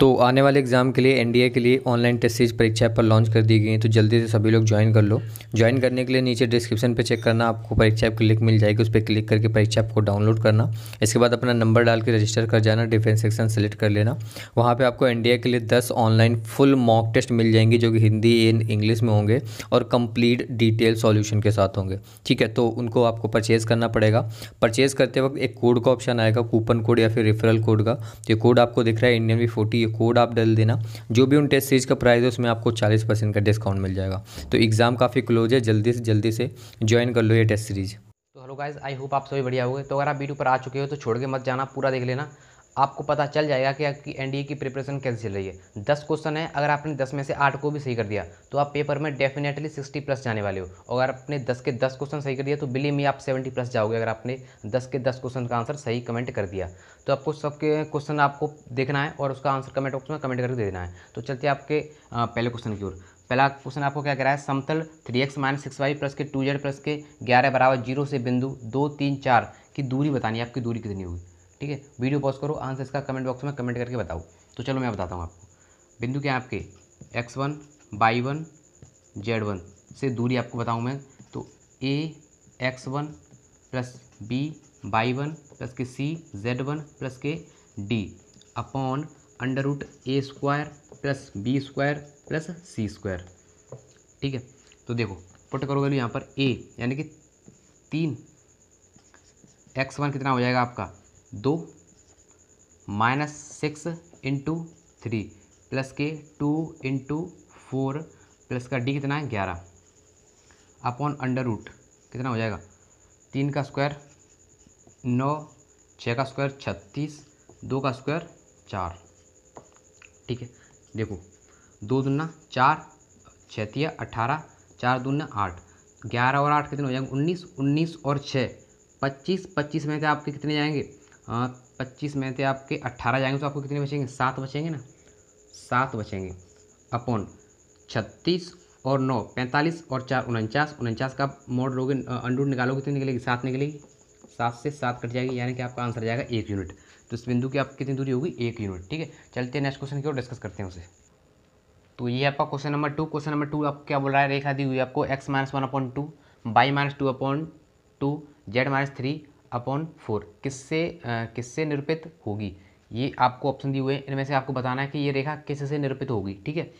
तो आने वाले एग्ज़ाम के लिए एनडीए के लिए ऑनलाइन टेस्ट सीरीज परीक्षा पर लॉन्च कर दी गई है तो जल्दी से सभी लोग ज्वाइन कर लो ज्वाइन करने के लिए नीचे डिस्क्रिप्शन पे चेक करना आपको परीक्षा की लिंक मिल जाएगी उस पर क्लिक करके परीक्षा आपको डाउनलोड करना इसके बाद अपना नंबर डाल के रजिस्टर कर जाना डिफेंस सेक्शन सेलेक्ट कर लेना वहाँ पर आपको एन के लिए दस ऑनलाइन फुल मॉक टेस्ट मिल जाएंगे जो कि हिंदी एंड इंग्लिश में होंगे और कंप्लीट डिटेल सॉल्यूशन के साथ होंगे ठीक है तो उनको आपको परचेज़ करना पड़ेगा परचेज़ करते वक्त एक कोड का ऑप्शन आएगा कूपन कोड या फिर रेफरल कोड का ये कोड आपको दिख रहा है इंडियन वी फोर्टी ये कोड आप डाल देना जो भी उन टेस्ट सीरीज़ का प्राइस है उसमें आपको चालीस परसेंट का डिस्काउंट मिल जाएगा तो एग्ज़ाम काफ़ी क्लोज है जल्दी से जल्दी से ज्वाइन कर लो ये टेस्ट सीरीज़ तो हेलो गाइज आई होप आप सभी बढ़िया हो तो अगर आप वीडियो पर आ चुके हो तो छोड़ के मत जाना पूरा देख लेना आपको पता चल जाएगा कि आपकी एनडीए की प्रिपरेशन कैसे चल रही है दस क्वेश्चन है अगर आपने दस में से आठ को भी सही कर दिया तो आप पेपर में डेफिनेटली सिक्सटी प्लस जाने वाले हो अगर आपने दस के दस क्वेश्चन सही कर दिया तो बिलीव मी आप सेवेंटी प्लस जाओगे अगर आपने दस के दस क्वेश्चन का आंसर सही कमेंट कर दिया तो आपको सबके क्वेश्चन आपको देखना है और उसका आंसर कमेंट बॉक्स में कमेंट करके दे देना है तो चलते आपके पहले क्वेश्चन की ओर पहला क्वेश्चन आपको क्या करा है समतल three X minus six Y plus के टू जेड प्लस के ग्यारह बराबर जीरो से बिंदु दो तीन चार की दूरी बतानी है आपकी दूरी कितनी होगी ठीक है वीडियो पॉज करो आंसर इसका कमेंट बॉक्स में कमेंट करके बताओ तो चलो मैं बताता हूँ आपको बिंदु क्या है आपके X one Y one Z one से दूरी आपको बताऊँ मैं तो A X one plus B Y one plus के सी जेड वन प्लस के D upon under root A square plus B square plus C square ठीक है तो देखो पुट करोगे तो यहाँ पर ए यानी कि तीन एक्स वन कितना हो जाएगा आपका दो minus six into three plus के टू इंटू फोर प्लस का डी कितना है ग्यारह अपॉन अंडर रूट कितना हो जाएगा तीन का स्क्वायर नौ छः का स्क्वायर छत्तीस दो का स्क्वायर चार ठीक है देखो दो दूना चार छतिया अठारह चार दूना आठ ग्यारह और आठ कितने हो जाएंगे उन्नीस उन्नीस और छः पच्चीस पच्चीस में से आपके कितने जाएंगे हाँ, पच्चीस में थे आपके अट्ठारह जाएंगे तो आपको कितने बचेंगे सात बचेंगे ना सात बचेंगे अपॉन छत्तीस और नौ पैंतालीस और चार उनचास उनचास का मोड लोगे अंडूड निकालोगे कितनी निकलेगी सात निकलेगी सात से सात कट जाएगी यानी कि आपका आंसर जाएगा एक यूनिट तो इस बिंदु की आप कितनी दूरी होगी एक यूनिट ठीक है चलते हैं नेक्स्ट क्वेश्चन की ओर डिस्कस करते हैं उसे तो ये आपका question number two question number two आप क्या बोल रहा है रेखा दी हुई आपको X minus one upon two Y minus two upon two Z minus three upon four किससे किससे निरूपित होगी ये आपको ऑप्शन दिए हुए हैं इनमें से आपको बताना है कि ये रेखा किस से निरूपित होगी ठीक है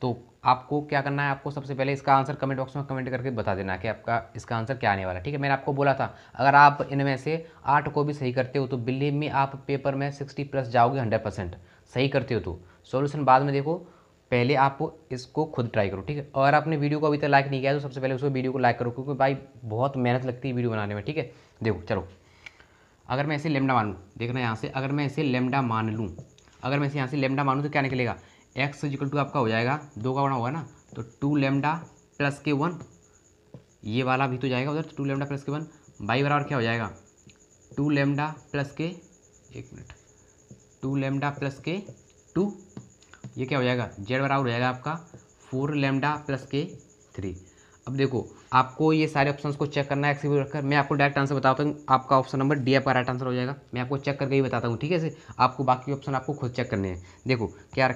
तो आपको क्या करना है आपको सबसे पहले इसका आंसर कमेंट बॉक्स में कमेंट करके बता देना कि आपका इसका आंसर क्या आने वाला है ठीक है मैंने आपको बोला था अगर आप इनमें से आठ को भी सही करते हो तो बिल्ली में आप पेपर में सिक्सटी प्लस जाओगे हंड्रेड परसेंट सही करते हो तो सोल्यूशन बाद में देखो पहले आप इसको खुद ट्राई करो ठीक है और आपने वीडियो को अभी तक लाइक नहीं किया तो सबसे पहले उसको वीडियो को लाइक करो क्योंकि भाई बहुत मेहनत लगती है वीडियो बनाने में ठीक है देखो चलो अगर मैं इसे लेमडा मानूँ देखना यहाँ से अगर मैं इसे लेमडा मान लूँ अगर मैं इसे यहाँ से लेमडा मानूँ तो क्या निकलेगा एक्स इजिकल टू आपका हो जाएगा दो का बड़ा होगा ना तो टू लेमडा प्लस के वन ये वाला भी तो जाएगा उधर टू लेमडा प्लस के वन बाई बराबर क्या हो जाएगा टू लेमडा प्लस के एक मिनट टू लेमडा प्लस के टू ये क्या हो जाएगा जेड बराबर हो जाएगा आपका फोर लेमडा प्लस के थ्री अब देखो आपको ये सारे ऑप्शन को चेक करना है एक्सीबी रखकर मैं आपको डायरेक्ट आंसर बताता हूँ आपका ऑप्शन नंबर डी आपका राइट आंसर हो जाएगा मैं आपको चेक करके ही बताता हूँ ठीक है से आपको बाकी ऑप्शन आपको खुद चेक करने हैं देखो क्या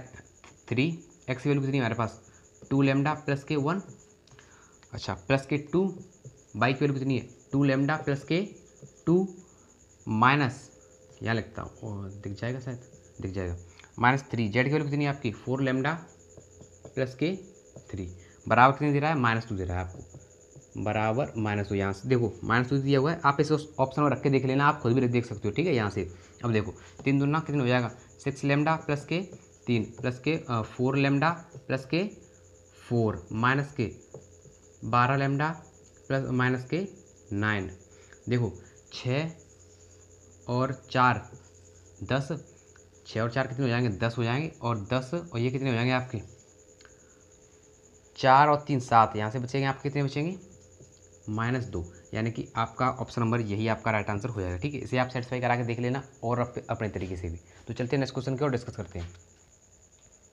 थ्री एक्स वैल्यू कितनी हमारे पास टू लेमडा प्लस के वन अच्छा प्लस के टू बाई की वैल्यू कितनी है टू लेमडा प्लस के टू माइनस यहाँ लगता हूँ दिख जाएगा शायद दिख जाएगा माइनस थ्री जेड की वैल्यू कितनी है आपकी फोर लेमडा प्लस के थ्री बराबर कितने दे रहा है माइनस टू दे रहा है आपको बराबर माइनस टू यहाँ से देखो माइनस टू दिया हुआ है आप इसे ऑप्शन में रख के देख लेना आप खुद भी देख सकते हो ठीक है यहाँ से अब देखो तीन दुना कितना हो जाएगा सिक्स लेमडा प्लस के तीन प्लस के फोर लेमडा प्लस के फोर माइनस के बारह लेमडा प्लस माइनस के नाइन देखो छः और चार दस छः और चार कितने हो जाएंगे दस हो जाएंगे और दस और ये कितने हो जाएंगे आपके चार और तीन सात यहाँ से बचेंगे आप कितने बचेंगे माइनस दो यानी कि आपका ऑप्शन नंबर यही आपका राइट आंसर हो जाएगा ठीक है इसे आप सेटिस्फाई करा के देख लेना और अपने तरीके से भी तो चलते हैं नेक्स्ट क्वेश्चन की और डिस्कस करते हैं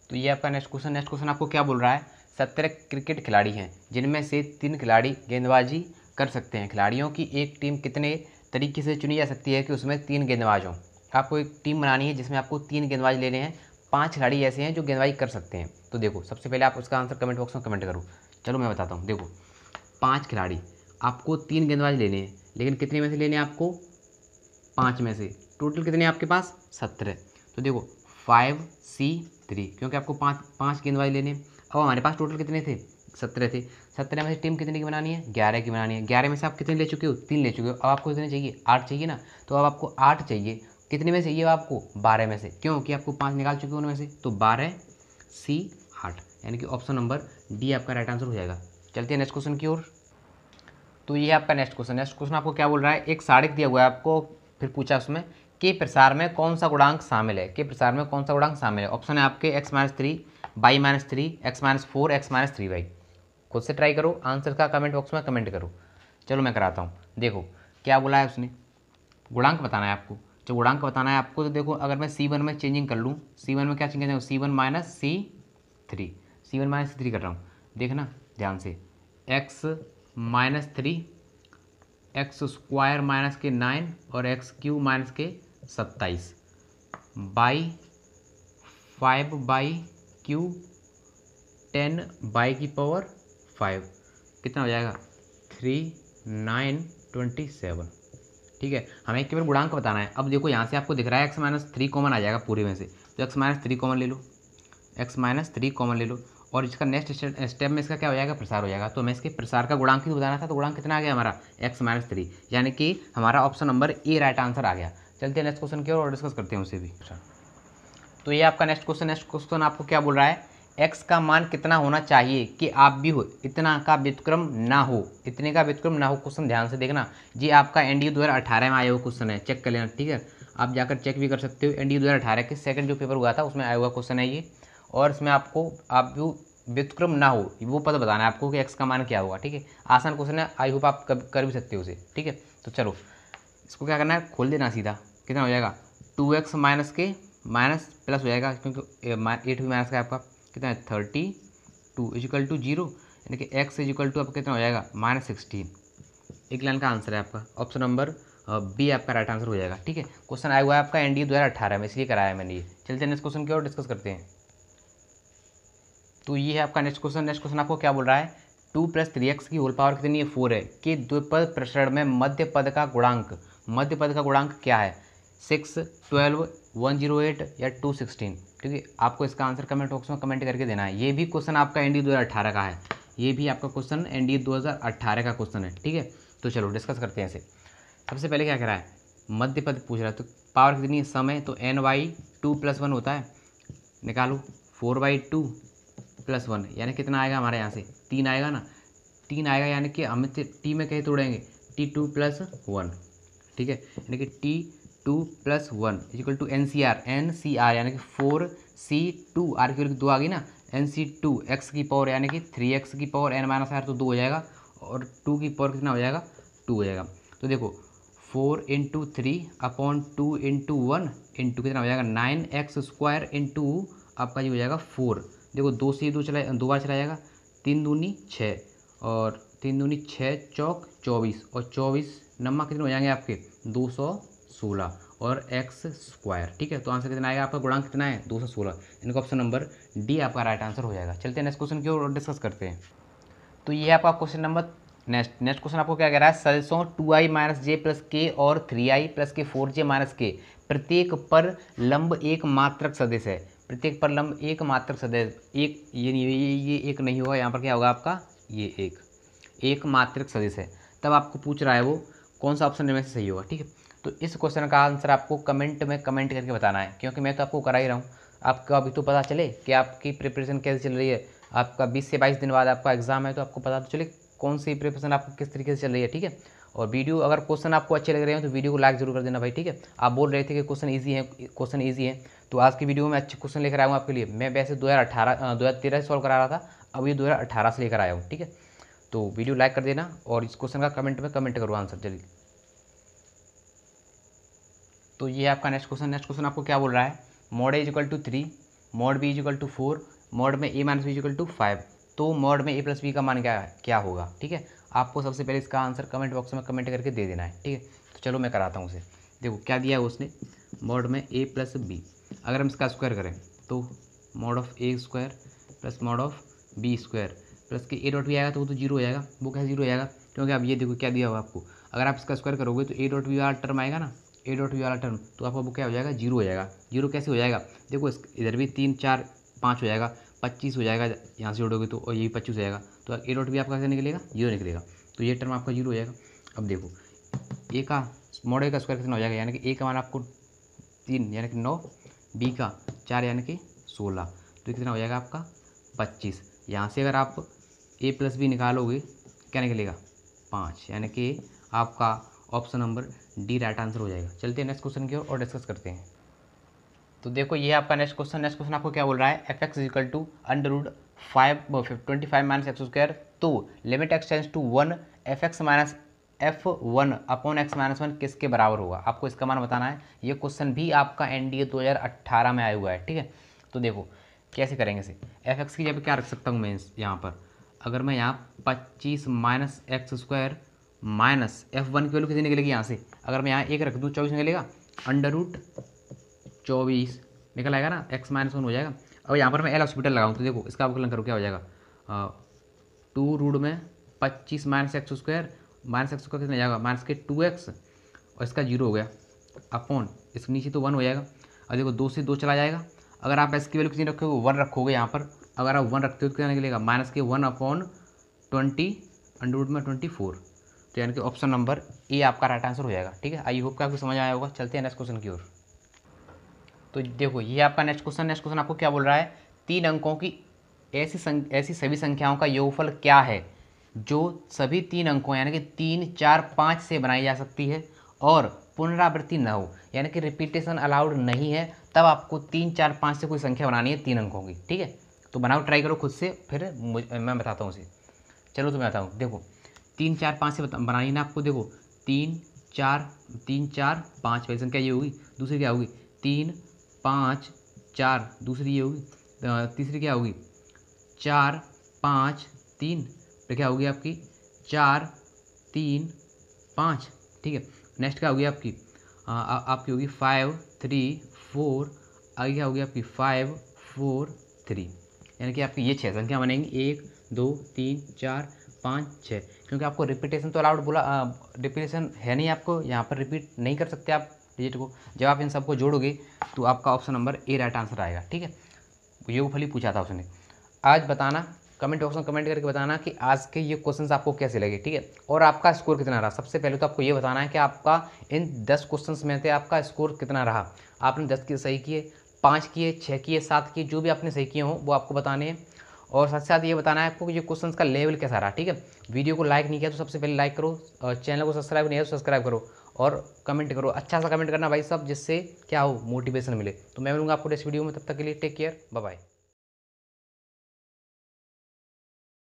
तो ये आपका नेक्स्ट क्वेश्चन नेक्स्ट क्वेश्चन आपको क्या बोल रहा है सत्रह क्रिकेट खिलाड़ी हैं जिनमें से तीन खिलाड़ी गेंदबाजी कर सकते हैं खिलाड़ियों की एक टीम कितने तरीके से चुनी जा सकती है कि उसमें तीन गेंदबाज हों आपको एक टीम बनानी है जिसमें आपको तीन गेंदबाज लेने हैं पाँच खिलाड़ी ऐसे हैं जो गेंदबाजी कर सकते हैं तो देखो सबसे पहले आप उसका आंसर कमेंट बॉक्स में कमेंट करो चलो मैं बताता हूँ देखो पाँच खिलाड़ी आपको तीन गेंदबाज लेने हैं लेकिन कितने में से लेने हैं आपको पाँच में से टोटल कितने आपके पास सत्रह तो देखो फाइव सी थ्री क्योंकि आपको पाँच पाँच गेंदबाज लेने अब हमारे पास टोटल कितने थे सत्रह थे सत्रह में से टीम कितने की बनानी है ग्यारह की बनानी है ग्यारह में से आप कितने ले चुके हो तीन ले चुके हो अब आपको कितने चाहिए आठ चाहिए ना तो अब आपको आठ चाहिए कितने में चाहिए आपको बारह में से क्योंकि आपको पाँच निकाल चुके हो उनमें से तो बारह सी हार्ट यानी कि ऑप्शन नंबर डी आपका राइट आंसर हो जाएगा चलते हैं नेक्स्ट क्वेश्चन की ओर तो ये आपका नेक्स्ट क्वेश्चन नेक्स्ट क्वेश्चन आपको क्या बोल रहा है एक साड़क दिया हुआ है आपको फिर पूछा उसमें के प्रसार में कौन सा गुणांक शामिल है के प्रसार में कौन सा गुणांक शामिल है ऑप्शन है आपके X minus three by minus three X minus four X minus three by खुद से ट्राई करो आंसर का कमेंट बॉक्स में कमेंट करो चलो मैं कराता हूँ देखो क्या बोला है उसने गुणांक बताना है आपको जो गुणांक बताना है आपको तो देखो अगर मैं सी वन में चेंजिंग कर लूँ सी वन में क्या changing C one minus C three C one minus three कर रहा हूँ देखना ध्यान से X minus three X square minus के नाइन और एक्स क्यू माइनस के सत्ताईस by five by Q ten by की पावर फाइव कितना हो जाएगा थ्री नाइन ट्वेंटी सेवन ठीक है हमें एक केवल गुणांक बताना है अब देखो यहाँ से आपको दिख रहा है एक्स माइनस थ्री कॉमन आ जाएगा पूरे में से तो एक्स माइनस थ्री कॉमन ले लो एक्स माइनस थ्री कॉमन ले लो और इसका नेक्स्ट स्टेप में इसका क्या हो जाएगा प्रसार हो जाएगा तो हमें इसके प्रसार का गुणांक ही बताना था तो गुणांक कितना आ गया हमारा एक्स माइनस थ्री यानी कि हमारा option number A right answer आ गया चलते हैं नेक्स्ट क्वेश्चन की ओर और डिस्कस करते हैं उसे भी अच्छा। तो ये आपका नेक्स्ट क्वेश्चन नेक्स्ट क्वेश्चन आपको क्या बोल रहा है एक्स का मान कितना होना चाहिए कि आप भी हो इतना का व्यतक्रम ना हो इतने का व्यतक्रम ना हो क्वेश्चन ध्यान से देखना जी आपका एन डी दो हज़ार अठारह में आया हुआ क्वेश्चन है चेक कर लेना ठीक है आप जाकर चेक भी कर सकते हो एन डी दो हज़ार अठारह के सेकंड जो पेपर हुआ था उसमें आया हुआ क्वेश्चन है ये और इसमें आपको आप जो व्युतक्रम ना हो वो पता बताना है आपको कि एक्स का मान क्या होगा ठीक है आसान क्वेश्चन है आई होप आप कर भी सकते हो उसे ठीक है तो चलो इसको क्या करना है खोल देना सीधा कितना हो जाएगा टू एक्स माइनस के माइनस प्लस हो जाएगा क्योंकि एट भी माइनस का आपका कितना है thirty two equal to zero यानी कि एक्स इजिकल टू आपका कितना हो जाएगा माइनस सिक्सटीन एक लाइन का आंसर है आपका ऑप्शन नंबर बी आपका राइट आंसर हो जाएगा ठीक है क्वेश्चन आया हुआ है आपका एनडीए दो हज़ार अठारह में इसलिए कराया मैंने ये चलते हैं नेक्स्ट क्वेश्चन की और डिस्कस करते हैं तो ये है आपका नेक्स्ट क्वेश्चन नेक्स्ट क्वेश्चन आपको क्या बोल रहा है टू प्लस थ्री एक्स की होल पावर कितनी है फोर है कि द्विपद प्रसरण में मध्य पद का गुणांक मध्य पद का गुणांक क्या है six twelve one zero eight या टू सिक्सटीन ठीक है आपको इसका आंसर कमेंट बॉक्स में कमेंट करके देना है ये भी क्वेश्चन आपका एन डी दो हज़ार का है ये भी आपका क्वेश्चन एन डी दो हज़ार अट्ठारह का क्वेश्चन है ठीक है तो चलो डिस्कस करते हैं इसे सबसे पहले क्या कह रहा है मध्य पद पूछ रहा है तो पावर कितनी है समय तो N Y two plus one होता है निकालो four by two plus one यानी कितना आएगा हमारे यहाँ से तीन आएगा ना तीन आएगा यानी कि हम टी में कहीं तोड़ेंगे टी टू प्लस वन ठीक है यानी कि T two plus one equal to N C R N C R यानी कि फोर सी टू आर की दो आ गई ना एन सी टू एक्स की पावर यानी कि थ्री एक्स की पावर एन माइनस आर तो दो हो जाएगा और टू की पावर कितना हो जाएगा टू हो जाएगा तो देखो four into three upon two into one into कितना हो जाएगा नाइन एक्स स्क्वायर इंटू आपका ये हो जाएगा फोर देखो दो से दो चला दो बार चला जाएगा तीन दूनी छः और तीन दूनी छः चौक चौबीस और चौबीस नम्बर कितने हो जाएंगे आपके दो सौ सोलह और एक्स स्क्वायर ठीक है तो आंसर कितना आएगा आपका गुणांक कितना है दो सौ सोलह इनका ऑप्शन नंबर डी आपका राइट आंसर हो जाएगा चलते हैं नेक्स्ट क्वेश्चन की ओर डिस्कस करते हैं तो ये आपका question number next next question आपको क्या कह रहा है सरसों two I minus J plus K और थ्री आई प्लस के फोर जे माइनस के प्रत्येक पर लंब एक मात्रक सदस्य है प्रत्येक पर लंब एक मात्र सदस्य एक ये नहीं ये ये एक नहीं होगा यहाँ पर क्या होगा आपका ये एक एक मात्रक सदस्य है तब आपको पूछ रहा है वो कौन सा ऑप्शन में से सही होगा ठीक है तो इस क्वेश्चन का आंसर आपको कमेंट में कमेंट करके बताना है क्योंकि मैं तो आपको करा ही रहा हूँ आपको अभी तो पता चले कि आपकी प्रिपरेशन कैसे चल रही है आपका बीस से बाईस दिन बाद आपका एग्ज़ाम है तो आपको पता तो चले कौन सी प्रिपरेशन आपको किस तरीके से चल रही है ठीक है और वीडियो अगर क्वेश्चन आपको अच्छे लग रहे हैं तो वीडियो को लाइक जरूर कर देना भाई ठीक है आप बोल रहे थे कि क्वेश्चन ईजी है क्वेश्चन ईजी है तो आज की वीडियो में अच्छे क्वेश्चन लेकर आया हूँ आपके लिए मैं वैसे दो हज़ार से सॉल्व करा रहा था अब ये दो से लेकर आया हूँ ठीक है तो वीडियो लाइक कर देना और इस क्वेश्चन का कमेंट में कमेंट करो आंसर जल्दी तो ये आपका नेक्स्ट क्वेश्चन नेक्स्ट क्वेश्चन आपको क्या बोल रहा है mod A equal to three mod B equal to four mod में A minus B equal to five तो मॉड में ए प्लस बी का मान क्या क्या होगा ठीक है आपको सबसे पहले इसका आंसर कमेंट बॉक्स में कमेंट करके दे देना है ठीक है तो चलो मैं कराता हूँ उसे देखो क्या दिया है उसने मॉड में ए प्लस बी अगर हम इसका स्क्वायर करें तो mod of A square plus mod of B square plus के ए डॉट भी आएगा तो वो तो जीरो हो जाएगा वो क्या जीरो हो जाएगा क्योंकि आप ये देखो क्या दिया हुआ आपको अगर आप इसका स्क्वायर करोगे तो ए डॉट वी वाला टर्म आएगा ना ए डॉट वी वाला टर्म तो आपका वो क्या हो जाएगा जीरो हो जाएगा जीरो कैसे हो जाएगा देखो इधर भी तीन चार पाँच हो जाएगा पच्चीस हो जाएगा यहाँ से जोड़ोगे तो और ये भी पच्चीस हो जाएगा तो ए डॉट बी आपका क्या निकलेगा जीरो निकलेगा तो ये टर्म आपका जीरो हो जाएगा अब देखो ए का मॉड का स्क्वायर कितना हो जाएगा यानी कि ए का मान आपको तीन यानी कि नौ बी का चार यानी कि सोलह तो कितना हो जाएगा आपका पच्चीस यहाँ से अगर आप ए प्लस बी निकालोगे क्या निकलेगा पाँच यानी कि आपका option number D right answer हो जाएगा चलते हैं नेक्स्ट क्वेश्चन की ओर और डिस्कस करते हैं तो देखो ये आपका नेक्स्ट क्वेश्चन नेक्स्ट क्वेश्चन आपको क्या बोल रहा है F X equal to under root five twenty five minus X square तो limit X tends to one F X minus F one upon X minus one किसके बराबर होगा आपको इसका मान बताना है ये क्वेश्चन भी आपका एन डी ए दो हज़ार अट्ठारह में आया हुआ है ठीक है तो देखो कैसे करेंगे इसे एफ एक्स की जब क्या रख सकता हूँ मैं यहाँ पर अगर मैं यहाँ पच्चीस minus X square minus F one की वैल्यू कितनी निकलेगी यहाँ से अगर मैं यहाँ एक रख दूँ चौबीस निकलेगा अंडर रूट चौबीस निकल आएगा ना एक्स माइनस वन हो जाएगा अब यहाँ पर मैं एल हॉस्पिटल लगाऊँ तो देखो इसका अवकलन करो क्या हो जाएगा टू रूट में पच्चीस minus X square minus X square कितना जाएगा माइनस के टू एक्स और इसका जीरो हो गया अपॉन इसके नीचे तो वन हो जाएगा और देखो दो से दो चला जाएगा अगर आप एस की वैल्यू कितनी रखोगे वन रखोगे यहाँ पर अगर आप वन रखते हो तो क्या निकलेगा माइनस के वन अपॉन ट्वेंटी अंडरवुड में ट्वेंटी फोर तो यानी कि ऑप्शन नंबर ए आपका राइट आंसर हो जाएगा ठीक है आई होप का आपको समझ आया होगा चलते हैं नेक्स्ट क्वेश्चन की ओर तो देखो ये आपका नेक्स्ट क्वेश्चन नेक्स्ट क्वेश्चन आपको क्या बोल रहा है तीन अंकों की ऐसी ऐसी सभी संख्याओं का योगफल क्या है जो सभी तीन अंकों यानी कि तीन चार पाँच से बनाई जा सकती है और पुनरावृत्ति न हो यानी कि रिपीटेशन अलाउड नहीं है तब आपको तीन चार पाँच से कोई संख्या बनानी है तीन अंकों की ठीक है तो बनाओ ट्राई करो खुद से फिर मैं बताता हूँ उसे चलो तो मैं बताऊँ देखो तीन चार पाँच से बनानी ना आपको देखो तीन चार तीन चार पाँच पहली संख्या ये होगी दूसरी क्या होगी तीन पाँच चार दूसरी ये होगी तीसरी क्या होगी चार पाँच तीन फिर क्या होगी आपकी चार तीन पाँच ठीक है नेक्स्ट क्या होगी आपकी आ, आ, आपकी होगी फाइव थ्री फोर आगे क्या होगी आपकी फाइव फोर थ्री यानी कि आपकी ये छः संख्या बनेंगी एक दो तीन चार पाँच छः क्योंकि आपको रिपीटेशन तो अलाउड बोला रिपीटेशन है नहीं आपको यहाँ पर रिपीट नहीं कर सकते आप डिजिट को जब आप इन सबको जोड़ोगे तो आपका option number A right answer आएगा ठीक है ये वो फली पूछा था उसने आज बताना कमेंट बॉक्स में कमेंट करके बताना कि आज के ये क्वेश्चंस आपको कैसे लगे ठीक है और आपका स्कोर कितना रहा सबसे पहले तो आपको ये बताना है कि आपका इन दस क्वेश्चंस में से आपका स्कोर कितना रहा आपने दस के सही किए पाँच किए छः किए सात किए जो भी आपने सही किए हों वो आपको बताने हैं और साथ साथ ये बताना है आपको कि ये क्वेश्चन का लेवल कैसा रहा ठीक है वीडियो को लाइक नहीं किया तो सबसे पहले लाइक करो और चैनल को सब्सक्राइब नहीं किया तो सब्सक्राइब करो और कमेंट करो अच्छा सा कमेंट करना भाई साहब जिससे क्या हो मोटिवेशन मिले तो मैं मिलूँगा आपको नेक्स्ट वीडियो में तब तक के लिए टेक केयर बाय